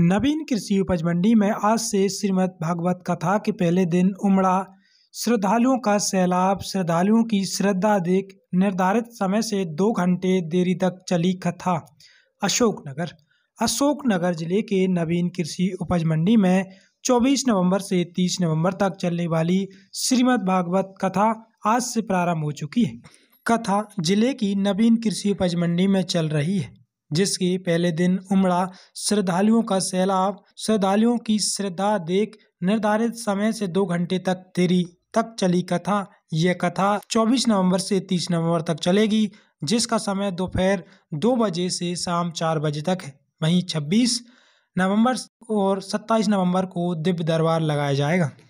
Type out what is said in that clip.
नवीन कृषि उपज मंडी में आज से श्रीमद् भागवत कथा के पहले दिन उमड़ा श्रद्धालुओं का सैलाब श्रद्धालुओं की श्रद्धा देख निर्धारित समय से दो घंटे देरी तक चली कथा अशोकनगर अशोकनगर जिले के नवीन कृषि उपज मंडी में 24 नवंबर से 30 नवंबर तक चलने वाली श्रीमद् भागवत कथा आज से प्रारंभ हो चुकी है कथा जिले की नवीन कृषि उपज मंडी में चल रही है जिसके पहले दिन उमड़ा श्रद्धालुओं का सैलाब श्रद्धालुओं की श्रद्धा देख निर्धारित समय से दो घंटे तक तेरी तक चली कथा यह कथा 24 नवंबर से 30 नवंबर तक चलेगी जिसका समय दोपहर दो, दो बजे से शाम चार बजे तक है वहीं 26 नवंबर और 27 नवंबर को दिव्य दरबार लगाया जाएगा